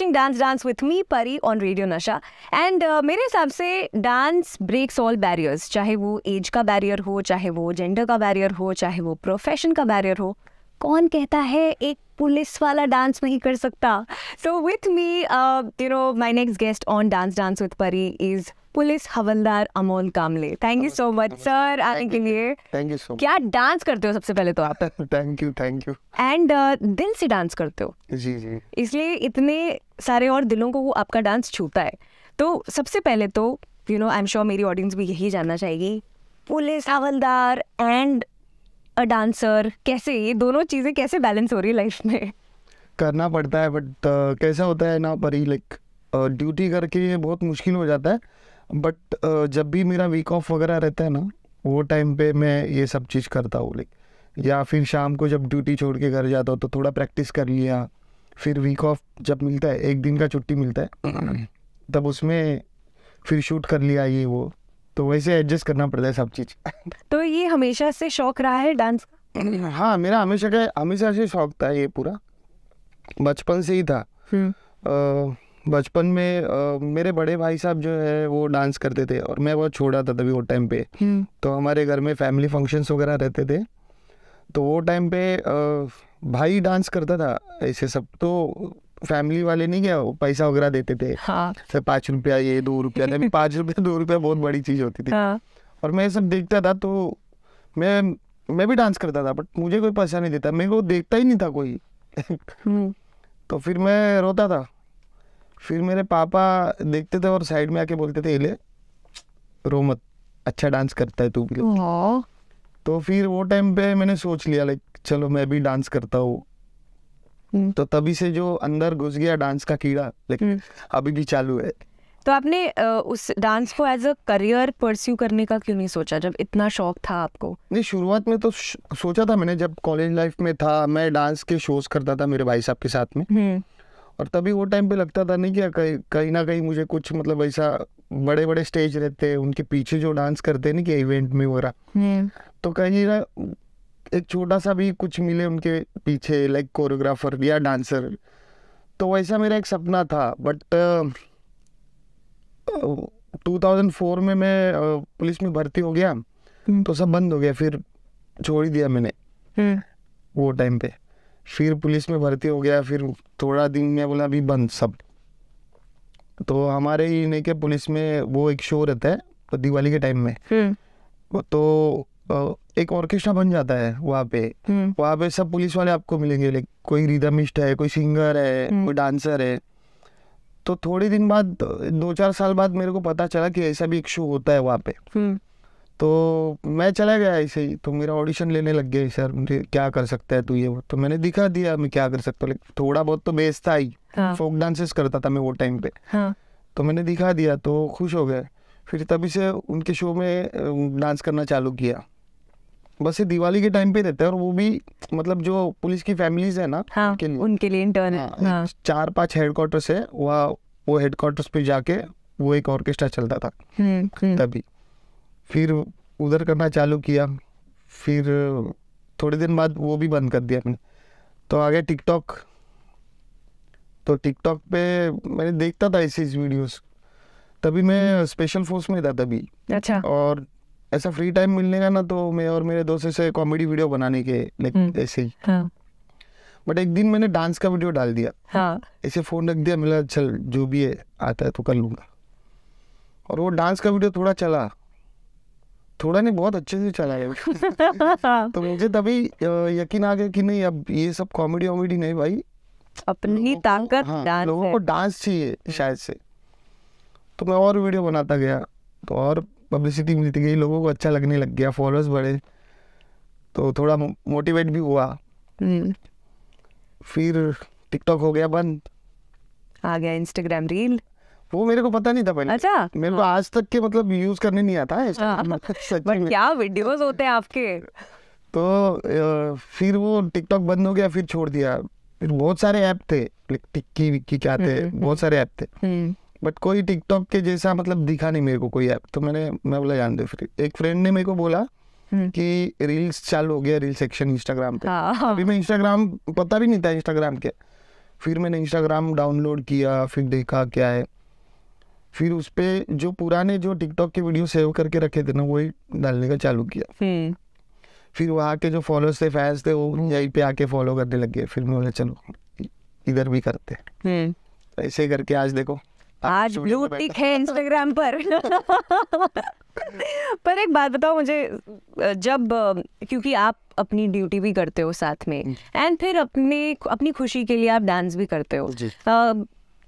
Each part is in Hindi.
Watching dance dance with me Pari on radio नशा एंड मेरे हिसाब से डांस ब्रेक्स ऑल बैरियर्स चाहे वो एज का बैरियर हो चाहे वो जेंडर का बैरियर हो चाहे वो प्रोफेशन का बैरियर हो कौन कहता है एक पुलिस वाला डांस नहीं कर सकता so with me you know my next guest on dance dance with Pari is police havaldar Amol Kamle thank you so much sir आने के लिए थैंक यू सो क्या डांस करते हो सबसे पहले तो आप thank you thank you and दिल से डांस करते हो जी जी इसलिए इतने सारे और दिलों को आपका डांस छूता है तो सबसे पहले तो you know I am sure मेरी ऑडियंस भी यही जानना चाहेगी police havaldar and a dancer कैसे ये दोनों चीज़ें कैसे बैलेंस हो रही है लाइफ में करना पड़ता है बट uh, कैसा होता है ना पर ही लाइक ड्यूटी uh, करके बहुत मुश्किल हो जाता है बट uh, जब भी मेरा वीक ऑफ वगैरह रहता है ना वो टाइम पे मैं ये सब चीज़ करता हूँ लाइक या फिर शाम को जब ड्यूटी छोड़ के घर जाता हूँ तो थोड़ा प्रैक्टिस कर लिया फिर वीक ऑफ जब मिलता है एक दिन का छुट्टी मिलता है तब उसमें फिर शूट कर लिया ये वो तो वैसे एडजस्ट करना पड़ता है सब चीज़ तो ये हमेशा से शौक रहा है डांस का हाँ मेरा हमेशा का हमेशा से शौक था ये पूरा बचपन से ही था आ, हम्म। बचपन में आ, मेरे बड़े भाई साहब जो है वो डांस करते थे और मैं वो छोड़ा था तभी वो टाइम पे हम्म। तो हमारे घर में फैमिली फंक्शंस वगैरह रहते थे तो वो टाइम पे आ, भाई डांस करता था ऐसे सब तो फैमिली वाले नहीं क्या पैसा वगैरह देते थे हाँ। तो पाँच रुपया ये दो रुपया तभी पाँच रुपया दो रुपया बहुत बड़ी चीज़ होती थी हाँ। और मैं सब देखता था तो मैं मैं भी डांस करता था बट मुझे कोई पैसा नहीं देता मेरे को देखता ही नहीं था कोई हम्म। तो फिर मैं रोता था फिर मेरे पापा देखते थे और साइड में आके बोलते थे इले रो मत अच्छा डांस करता है तू भी तो फिर वो टाइम पे मैंने सोच लिया लाइक चलो मैं भी डांस करता हूँ हम्म। तो तभी से जो अंदर घुस गया डांस का कीड़ा लेकिन हम्म। अभी भी चालू है तो आपने उस डांस को एज अ करियर परस्यू करने का क्यों नहीं सोचा जब इतना शौक था आपको नहीं शुरुआत में तो सोचा था मैंने जब कॉलेज लाइफ में था मैं डांस के शोज करता था मेरे भाई साहब के साथ में हम्म। और तभी वो टाइम पे लगता था नहीं कि कहीं कहीं ना कहीं मुझे कुछ मतलब ऐसा बड़े बड़े स्टेज रहते हैं उनके पीछे जो डांस करते हैं ना कि इवेंट में वगैरह तो कहीं ना एक छोटा सा भी कुछ मिले उनके पीछे लाइक कोरियोग्राफर या डांसर तो वैसा मेरा एक सपना था बट uh, 2004 में मैं पुलिस में भर्ती हो गया hmm. तो सब बंद हो गया फिर छोड़ ही दिया मैंने hmm. वो टाइम पे फिर पुलिस में भर्ती हो गया फिर थोड़ा दिन में बोला अभी बंद सब तो हमारे ही नहीं के पुलिस में वो एक शो रहता है तो दिवाली के टाइम में हम्म। तो एक ऑर्केस्ट्रा बन जाता है वहाँ पे हम्म। वहाँ पे सब पुलिस वाले आपको मिलेंगे लाइक कोई रिदमिस्ट है कोई सिंगर है हम्म। कोई डांसर है तो थोड़े दिन बाद दो चार साल बाद मेरे को पता चला कि ऐसा भी एक शो होता है वहाँ पे तो मैं चला गया ऐसे ही तो मेरा ऑडिशन लेने लग गया सर मुझे क्या कर सकता है तू ये तो मैंने दिखा दिया मैं क्या कर सकता हूँ थोड़ा बहुत तो बेस था ही हाँ। फोक डांसेस करता था मैं वो टाइम पे हाँ। तो मैंने दिखा दिया तो खुश हो गए फिर तभी से उनके शो में डांस करना चालू किया बस ये दिवाली के टाइम पे देते हैं और वो भी मतलब जो पुलिस की फैमिलीज है ना हाँ, उनके लिए उनके लिए इंटर्न है हाँ, चार पाँच हेडक्वार्टर्स है वहाँ वो हेडक्वार्टर्स पे जाके वो एक ऑर्केस्ट्रा चलता था हम्म, हम्म। तभी फिर उधर करना चालू किया फिर थोड़े दिन बाद वो भी बंद कर दिया मैंने तो आ गया टिकटॉक तो टिकटॉक पे मैंने देखता था ऐसी वीडियोस तभी मैं स्पेशल हम्म। फोर्स में था तभी अच्छा और ऐसा फ्री टाइम मिलने का ना तो मैं और मेरे दोस्त से कॉमेडी वीडियो बनाने के लाइक हम्म। ऐसे ही हाँ। बट एक दिन मैंने डांस का वीडियो डाल दिया हाँ। ऐसे फोन रख दिया मिला चल जो भी है आता है तो कर लूंगा और वो डांस का वीडियो थोड़ा चला थोड़ा नहीं बहुत अच्छे से चलाया तो मुझे तभी यकीन आ गया कि नहीं अब ये सब कॉमेडी वॉमेडी नहीं भाई अपनी ताकत हाँ, लोगों को डांस चाहिए हम्म। शायद से तो मैं और वीडियो बनाता गया तो और पब्लिसिटी मिलती गई लोगों को अच्छा लगने लग गया फॉलोअर्स बढ़े तो थोड़ा मोटिवेट भी हुआ हम्म। फिर टिकटॉक हो गया बंद आ गया इंस्टाग्राम रील वो मेरे को पता नहीं था पहले अच्छा मेरे को हाँ। आज तक के मतलब यूज करने नहीं आता है हाँ। मतलब, क्या वीडियोस होते हैं आपके तो फिर वो टिकटॉक बंद हो गया फिर छोड़ दिया फिर बहुत सारे ऐप थे टिक्की विक्की क्या थे हम्म, हम्म, बहुत सारे ऐप थे हम्म, बट कोई टिकटॉक के जैसा मतलब दिखा नहीं मेरे को कोई ऐप तो मैंने मैं बोला जान दे फिर एक फ्रेंड ने मेरे को बोला कि रील्स चालू हो गया रील सेक्शन इंस्टाग्राम पे हाँ। अभी मैं इंस्टाग्राम पता भी नहीं था इंस्टाग्राम के फिर मैंने इंस्टाग्राम डाउनलोड किया फिर देखा क्या है फिर उस पर जो पुराने जो टिकटॉक के वीडियो सेव करके रखे थे ना वो डालने का चालू किया हम्म। फिर वहाँ के जो फॉलोअर्स थे फैंस थे वो यहीं पे आके फॉलो करने लग गए फिर बोला चलो इधर भी करते हम्म। ऐसे करके आज देखो आज ब्लू टिक है इंस्टाग्राम पर पर एक बात बताओ मुझे जब क्योंकि आप अपनी ड्यूटी भी करते हो साथ में एंड फिर अपने अपनी खुशी के लिए आप डांस भी करते हो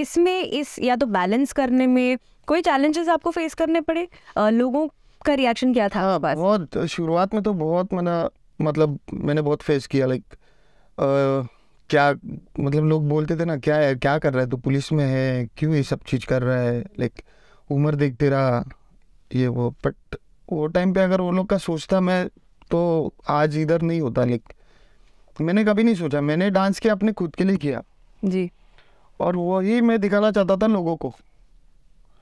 इसमें इस या तो बैलेंस करने में कोई चैलेंजेस आपको फेस करने पड़े आ, लोगों का रिएक्शन क्या था हाँ, बहुत शुरुआत में तो बहुत मैंने मतलब मैंने बहुत फेस किया लाइक क्या मतलब लोग बोलते थे ना क्या है क्या कर रहा है तो पुलिस में है क्यों ये सब चीज़ कर रहा है लाइक उम्र देख तेरा ये वो बट वो टाइम पे अगर वो लोग का सोचता मैं तो आज इधर नहीं होता लाइक मैंने कभी नहीं सोचा मैंने डांस किया अपने खुद के लिए किया जी और वही मैं दिखाना चाहता था लोगों को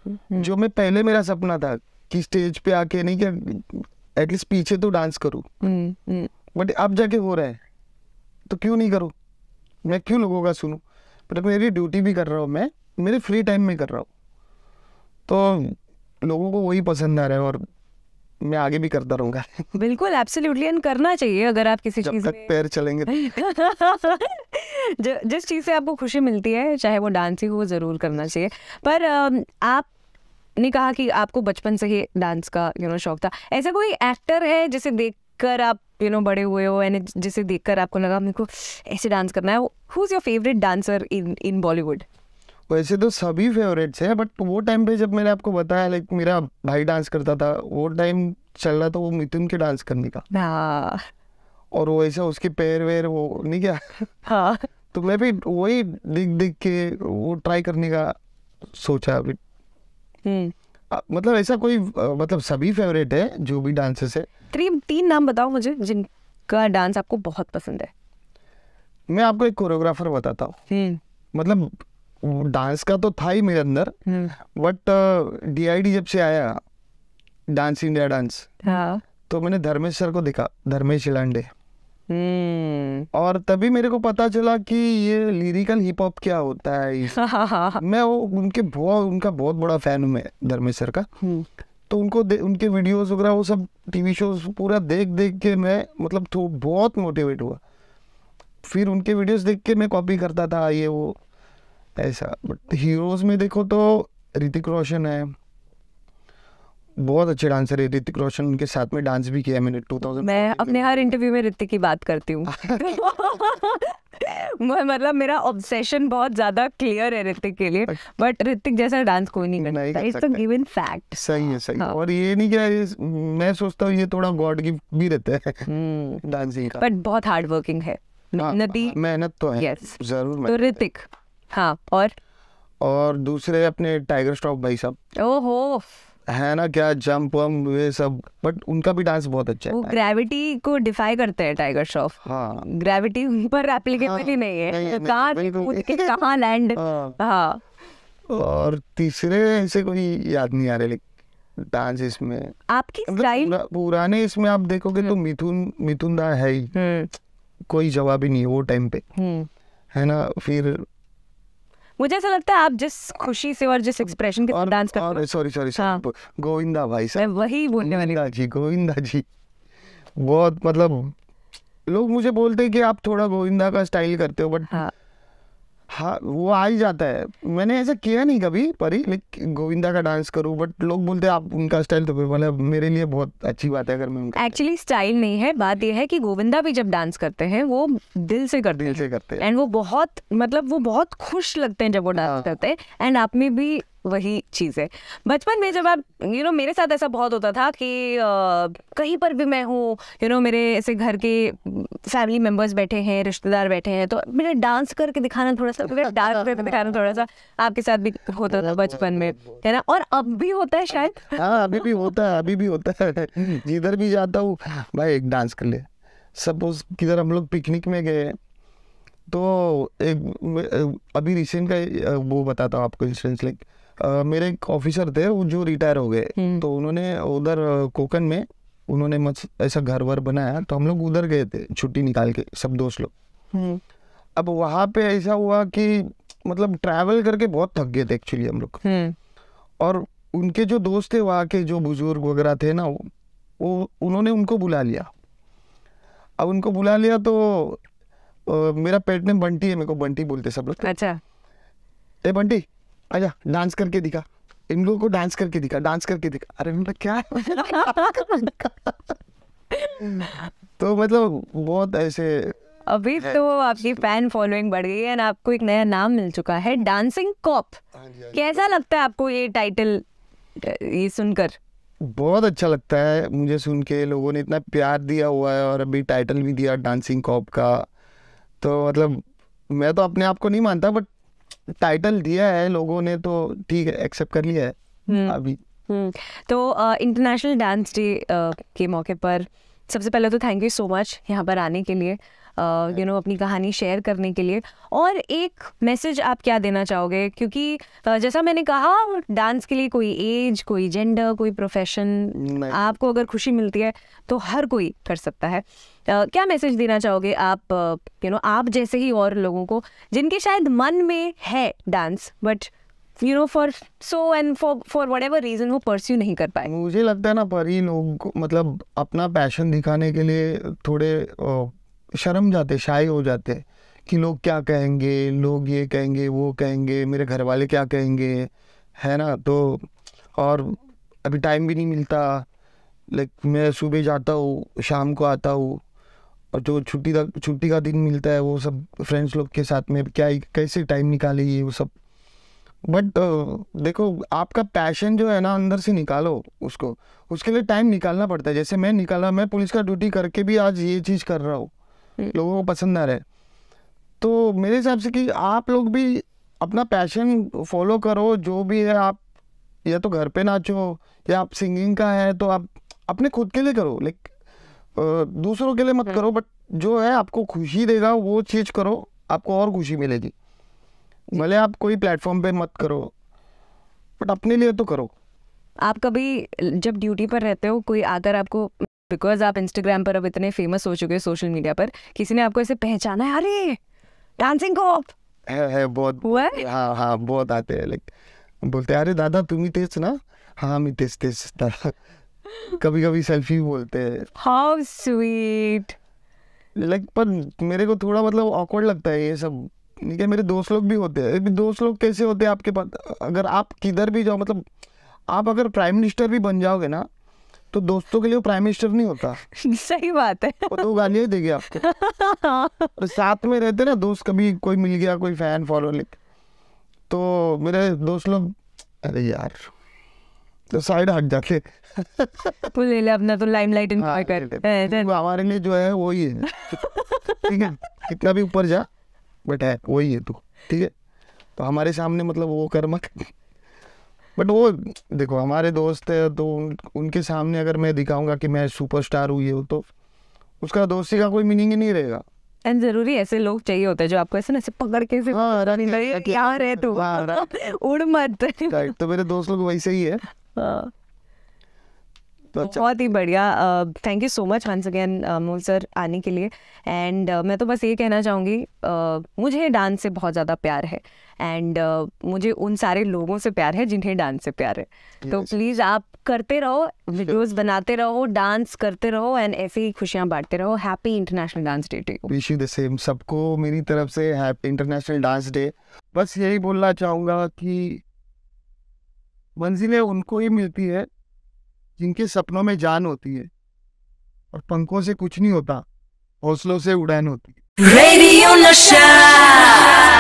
हम्म। जो मैं पहले मेरा सपना था कि स्टेज पे आके नहीं क्या एटलीस्ट पीछे तो डांस करूँ बट हम्म, हम्म। अब जाके हो रहा है तो क्यों नहीं करूँ मैं क्यों लोगों का सुनूँ बट मेरी ड्यूटी भी कर रहा हूँ मैं मेरे फ्री टाइम में कर रहा हूँ तो लोगों को वही पसंद आ रहा है और मैं आगे भी करता रहूंगा बिल्कुल एब्सोल्युटली एंड करना चाहिए अगर आप किसी चीज तक पैर चलेंगे तो। जिस चीज़ से आपको खुशी मिलती है चाहे वो डांस ही हो वो ज़रूर करना चाहिए पर आप ने कहा कि आपको बचपन से ही डांस का यू नो शौक था ऐसा कोई एक्टर है जिसे देखकर आप यू नो बड़े हुए हो यानी जिसे देखकर आपको लगा मेरे को ऐसे डांस करना है who is your favourite dancer in in Bollywood वैसे तो सभी फेवरेट्स हैं बट वो टाइम पे जब मैंने आपको बताया लाइक मेरा भाई डांस करता था वो टाइम चल रहा था वो मिथुन के डांस करने का हाँ। और वो ऐसा उसके पैर वेर वो नहीं क्या हाँ तो मैं भी वही दिख दिख के वो ट्राई करने का सोचा अभी हम्म। मतलब ऐसा कोई मतलब सभी फेवरेट है जो भी डांसर्स है त्री, तीन नाम बताओ मुझे जिनका डांस आपको बहुत पसंद है मैं आपको एक कोरियोग्राफर बताता हूँ हम्म। मतलब डांस का तो था ही मेरे अंदर बट हम्म। डीआईडी जब से आया डांस इंडिया डांस हाँ। तो मैंने धर्मेश सर को देखा धर्मेश लांडे हम्म। और तभी मेरे को पता चला कि ये लिरिकल हिप हॉप क्या होता है मैं वो उनके बहुत उनका बहुत बड़ा फैन हूँ मैं धर्मेश सर का हम्म। तो उनको उनके वीडियोस वगैरह वो सब टीवी शोज पूरा देख देख के मैं मतलब तो बहुत मोटिवेट हुआ फिर उनके वीडियोस देख के मैं कॉपी करता था ये वो ऐसा बट हीरोज़ में देखो तो ऋतिक रोशन है बहुत अच्छे डांसर है ऋतिक रोशन उनके साथ में डांस भी किया मैंने 2000 मैं अपने हर इंटरव्यू में ऋतिक की बात करती हूँ मतलब मेरा ऑब्सेशन बहुत ज्यादा क्लियर है ऋतिक के लिए बट अच्छा। ऋतिक जैसा डांस कोई नहीं करता कर इट्स गिवन फैक्ट सही है सही हाँ। और ये नहीं क्या मैं सोचता हूँ ये थोड़ा गॉड गिफ्ट भी रहता है डांसिंग हम्म। का बट बहुत हार्ड वर्किंग है हाँ, हाँ, मेहनत तो है जरूर तो ऋतिक हाँ और और दूसरे अपने टाइगर स्टॉप भाई साहब ओहो है ना क्या जंप वम ये सब बट उनका भी डांस बहुत अच्छा है वो ग्रेविटी को डिफाई करते हैं टाइगर श्रॉफ हाँ ग्रेविटी उन पर एप्लीकेबल हाँ। ही हाँ, नहीं है कहाँ कहाँ लैंड हाँ।, हाँ और तीसरे ऐसे कोई याद नहीं आ रहे डांस इसमें आपकी स्टाइल मतलब पुराने इसमें आप देखोगे तो हम्म। मिथुन मिथुन दा है ही हम्म। कोई जवाब ही नहीं वो टाइम पे हम्म। है ना फिर मुझे ऐसा लगता है आप जिस खुशी से और जिस एक्सप्रेशन के और, डांस करते सॉरी सॉरी हाँ। गोविंदा भाई साहब वही बोलने वाली जी गोविंदा जी बहुत मतलब लोग मुझे बोलते हैं कि आप थोड़ा गोविंदा का स्टाइल करते हो बट हाँ. हाँ वो आ ही जाता है मैंने ऐसा किया नहीं कभी परी लेकिन गोविंदा का डांस करूँ बट लोग बोलते हैं आप उनका स्टाइल तो मतलब मेरे लिए बहुत अच्छी बात है अगर मैं उनका एक्चुअली स्टाइल नहीं है बात यह है कि गोविंदा भी जब डांस करते हैं वो दिल से करते दिल से करते हैं एंड वो बहुत मतलब वो बहुत खुश लगते हैं जब वो डांस हाँ। करते हैं एंड आप में भी वही चीज़ है बचपन में जब आप यू you नो know, मेरे साथ ऐसा बहुत होता था कि आ, कहीं पर भी मैं हूँ यू नो मेरे ऐसे घर के फैमिली मेम्बर्स बैठे हैं रिश्तेदार बैठे हैं तो मैंने डांस करके दिखाना थोड़ा सा डांस करके दिखाना थोड़ा सा आपके साथ भी होता था बचपन में है ना और अब भी होता है शायद हाँ अभी भी होता है अभी भी होता है जिधर भी जाता हूँ भाई एक डांस कर ले सपोज किधर हम लोग पिकनिक में गए तो एक अभी रिसेंट का वो बताता हूँ आपको इंसिडेंस लाइक मेरे एक ऑफिसर थे वो जो रिटायर हो गए हम्म। तो उन्होंने उधर कोकन में उन्होंने मत ऐसा घर वर बनाया तो हम लोग उधर गए थे छुट्टी निकाल के सब दोस्त लोग हम्म। अब वहाँ पे ऐसा हुआ कि मतलब ट्रैवल करके बहुत थक गए थे एक्चुअली हम लोग हम्म। और उनके जो दोस्त थे वहाँ के जो बुजुर्ग वगैरह थे ना वो, उन्होंने उनको बुला लिया अब उनको बुला लिया तो आ, मेरा पेट में बंटी है मेरे को बंटी बोलते सब लोग अच्छा ए बंटी अच्छा डांस करके दिखा इन लोगों को डांस करके दिखा डांस करके दिखा अरे मतलब क्या तो मतलब बहुत ऐसे अभी तो आपकी फैन फॉलोइंग बढ़ गई है आपको एक नया नाम मिल चुका है डांसिंग हाँ कॉप हाँ कैसा लगता है आपको ये टाइटल ये सुनकर बहुत अच्छा लगता है मुझे सुन के लोगों ने इतना प्यार दिया हुआ है और अभी टाइटल भी दिया डांसिंग कॉप का तो मतलब मैं तो अपने आप को नहीं मानता बट टाइटल दिया है लोगों ने तो ठीक है एक्सेप्ट कर लिया है हम्म। अभी हम्म। तो इंटरनेशनल डांस डे के मौके पर सबसे पहले तो थैंक यू सो मच यहाँ पर आने के लिए यू नो अपनी कहानी शेयर करने के लिए और एक मैसेज आप क्या देना चाहोगे क्योंकि uh, जैसा मैंने कहा डांस के लिए कोई एज कोई जेंडर कोई प्रोफेशन आपको अगर खुशी मिलती है तो हर कोई कर सकता है Uh, क्या मैसेज देना चाहोगे आप you uh, know you know, आप जैसे ही और लोगों को जिनके शायद मन में है dance but you know for so and for for whatever reason वो परस्यू नहीं कर पाए मुझे लगता है ना पर ही लोगों को मतलब अपना पैशन दिखाने के लिए थोड़े uh, शर्म जाते शाये हो जाते कि लोग क्या कहेंगे लोग ये कहेंगे वो कहेंगे मेरे घर वाले क्या कहेंगे है ना तो और अभी टाइम भी नहीं मिलता लाइक मैं सुबह जाता हूँ शाम को आता हूँ और जो छुट्टी का छुट्टी का दिन मिलता है वो सब फ्रेंड्स लोग के साथ में क्या कैसे टाइम निकाले ये वो सब बट देखो आपका पैशन जो है ना अंदर से निकालो उसको उसके लिए टाइम निकालना पड़ता है जैसे मैं निकाला मैं पुलिस का ड्यूटी करके भी आज ये चीज़ कर रहा हूँ हम्म। लोगों को पसंद आ रहा है तो मेरे हिसाब से कि आप लोग भी अपना पैशन फॉलो करो जो भी है आप या तो घर पे नाचो या आप सिंगिंग का है तो आप अपने खुद के लिए करो लाइक दूसरों के लिए मत हम्म। करो बट जो है आपको खुशी देगा वो चीज़ करो आपको और खुशी मिलेगी भले आप कोई प्लेटफॉर्म पे मत करो बट अपने लिए तो करो आप कभी जब ड्यूटी पर रहते हो कोई आकर आपको बिकॉज आप इंस्टाग्राम पर अब इतने फेमस हो चुके हैं सोशल मीडिया पर किसी ने आपको ऐसे पहचाना है अरे डांसिंग को है है बहुत हुआ है हाँ हाँ बहुत आते हैं लाइक बोलते हैं अरे दादा तुम ही तेज ना हाँ मैं तेज तेज कभी कभी सेल्फी बोलते हैं हाउ स्वीट लाइक पर मेरे को थोड़ा मतलब ऑकवर्ड लगता है ये सब क्या मेरे दोस्त लोग भी होते हैं दोस्त लोग कैसे होते हैं आपके पास अगर आप किधर भी जाओ मतलब आप अगर प्राइम मिनिस्टर भी बन जाओगे ना तो दोस्तों के लिए प्राइम मिनिस्टर नहीं होता सही बात है वो दो तो गालियां देगी आपको और तो साथ में रहते ना दोस्त कभी कोई मिल गया कोई फैन फॉलो लिख तो मेरे दोस्त लोग अरे यार तो साइड हट जाते तो ले ले अपना तो लाइमलाइट हाँ, एंजॉय कर हमारे लिए जो है वही है ठीक है कितना भी ऊपर जा बट है वही है तू ठीक है तो हमारे सामने मतलब वो कर्मक बट वो देखो हमारे दोस्त है तो उनके सामने अगर मैं दिखाऊंगा कि मैं सुपरस्टार हुई हूँ तो उसका दोस्ती का कोई मीनिंग ही नहीं रहेगा एंड जरूरी ऐसे लोग चाहिए होते हैं जो आपको ऐसे ना ऐसे पकड़ के हाँ, यार है तू हाँ, उड़ मत तो मेरे दोस्त लोग वैसे ही है हाँ। तो अच्छा बहुत ही बढ़िया thank you so much once again मोल सर आने के लिए एंड uh, मैं तो बस ये कहना चाहूँगी uh, मुझे डांस से बहुत ज़्यादा प्यार है एंड uh, मुझे उन सारे लोगों से प्यार है जिन्हें डांस से प्यार है तो yes. तो प्लीज़ आप करते रहो वीडियोस बनाते रहो डांस करते रहो एंड ऐसे ही खुशियाँ बांटते रहो happy international dance day to you the same सबको मेरी तरफ से हैप्पी इंटरनेशनल डांस डे बस यही बोलना चाहूँगा कि मंजिलें उनको ही मिलती है जिनके सपनों में जान होती है और पंखों से कुछ नहीं होता हौसलों से उड़ान होती है रेडियो नशा